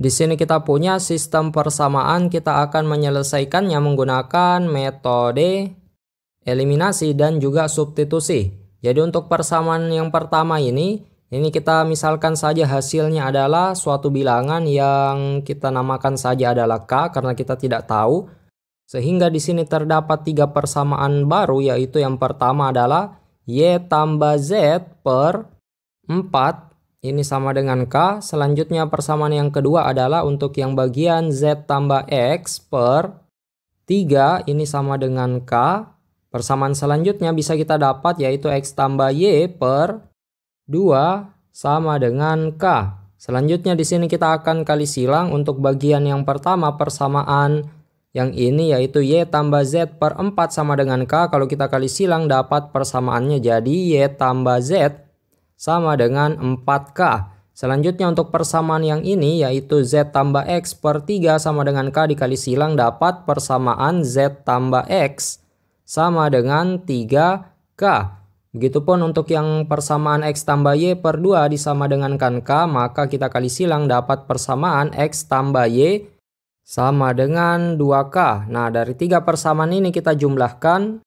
Di sini kita punya sistem persamaan, kita akan menyelesaikannya menggunakan metode eliminasi dan juga substitusi. Jadi untuk persamaan yang pertama ini, ini kita misalkan saja hasilnya adalah suatu bilangan yang kita namakan saja adalah K karena kita tidak tahu. Sehingga di sini terdapat tiga persamaan baru yaitu yang pertama adalah Y tambah Z per 4 ini sama dengan K. Selanjutnya persamaan yang kedua adalah untuk yang bagian Z tambah X per 3. Ini sama dengan K. Persamaan selanjutnya bisa kita dapat yaitu X tambah Y per 2 sama dengan K. Selanjutnya di sini kita akan kali silang untuk bagian yang pertama persamaan yang ini yaitu Y tambah Z per 4 sama dengan K. Kalau kita kali silang dapat persamaannya jadi Y tambah Z sama dengan 4K. Selanjutnya untuk persamaan yang ini yaitu Z tambah X per 3 sama dengan K dikali silang dapat persamaan Z tambah X sama dengan 3K. Begitupun untuk yang persamaan X tambah Y per 2 disama dengan kan K, maka kita kali silang dapat persamaan X tambah Y sama dengan 2K. Nah dari tiga persamaan ini kita jumlahkan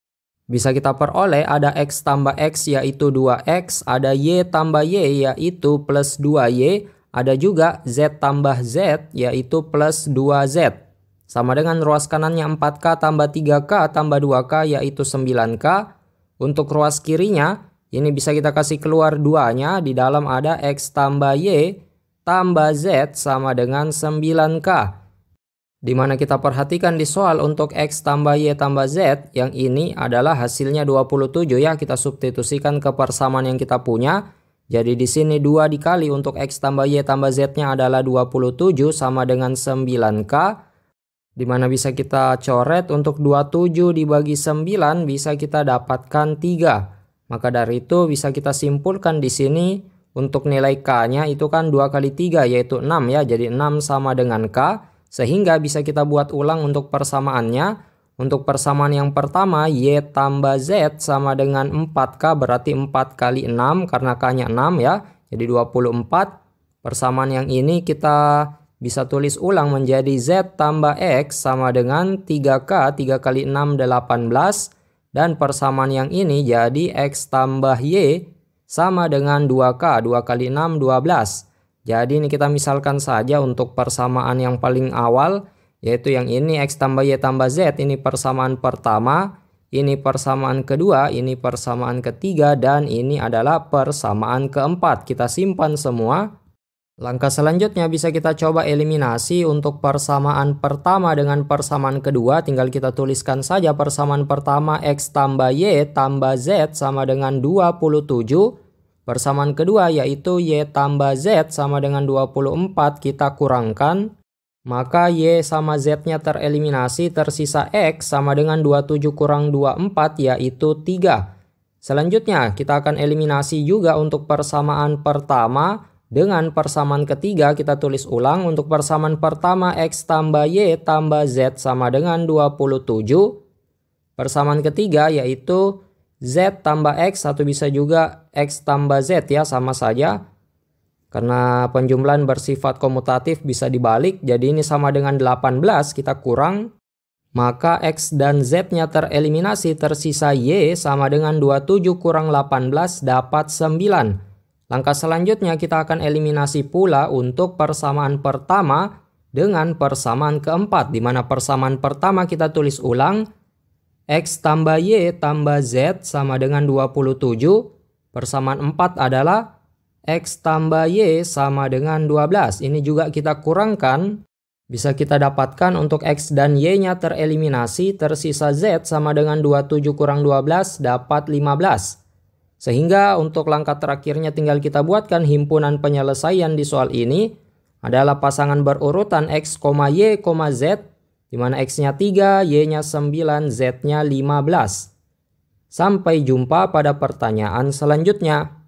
bisa kita peroleh ada X tambah X yaitu 2X, ada Y tambah Y yaitu plus 2Y, ada juga Z tambah Z yaitu plus 2Z. Sama dengan ruas kanannya 4K tambah 3K tambah 2K yaitu 9K. Untuk ruas kirinya, ini bisa kita kasih keluar duanya, di dalam ada X tambah Y tambah Z sama dengan 9K di mana kita perhatikan di soal untuk X tambah Y tambah Z, yang ini adalah hasilnya 27 ya, kita substitusikan ke persamaan yang kita punya. Jadi di sini 2 dikali untuk X tambah Y tambah Z-nya adalah 27 sama dengan 9K. Di mana bisa kita coret untuk 27 dibagi 9 bisa kita dapatkan 3. Maka dari itu bisa kita simpulkan di sini untuk nilai K-nya itu kan 2 kali 3 yaitu 6 ya. Jadi 6 sama dengan K. Sehingga bisa kita buat ulang untuk persamaannya. Untuk persamaan yang pertama, Y tambah Z sama dengan 4K berarti 4 kali 6 karena K-nya 6 ya. Jadi 24. Persamaan yang ini kita bisa tulis ulang menjadi Z tambah X sama dengan 3K, 3 kali 6, 18. Dan persamaan yang ini jadi X tambah Y sama dengan 2K, 2 kali 6, 12. Jadi ini kita misalkan saja untuk persamaan yang paling awal yaitu yang ini X tambah Y tambah Z ini persamaan pertama, ini persamaan kedua, ini persamaan ketiga dan ini adalah persamaan keempat. Kita simpan semua. Langkah selanjutnya bisa kita coba eliminasi untuk persamaan pertama dengan persamaan kedua. Tinggal kita tuliskan saja persamaan pertama X tambah Y tambah Z sama dengan 27. Persamaan kedua yaitu Y tambah Z sama dengan 24 kita kurangkan. Maka Y sama Z-nya tereliminasi tersisa X sama dengan 27 kurang 24 yaitu 3. Selanjutnya kita akan eliminasi juga untuk persamaan pertama. Dengan persamaan ketiga kita tulis ulang untuk persamaan pertama X tambah Y tambah Z sama dengan 27. Persamaan ketiga yaitu Z tambah X atau bisa juga X tambah Z ya sama saja. Karena penjumlahan bersifat komutatif bisa dibalik, jadi ini sama dengan 18 kita kurang. Maka X dan Z-nya tereliminasi tersisa Y sama dengan 27 kurang 18 dapat 9. Langkah selanjutnya kita akan eliminasi pula untuk persamaan pertama dengan persamaan keempat. Di mana persamaan pertama kita tulis ulang X tambah Y tambah Z sama dengan 27. Persamaan 4 adalah X tambah Y sama dengan 12. Ini juga kita kurangkan. Bisa kita dapatkan untuk X dan Y-nya tereliminasi, tersisa Z sama dengan 27 kurang 12 dapat 15. Sehingga untuk langkah terakhirnya tinggal kita buatkan himpunan penyelesaian di soal ini adalah pasangan berurutan X, Y, Z di mana X-nya 3, Y-nya 9, Z-nya 15. Sampai jumpa pada pertanyaan selanjutnya.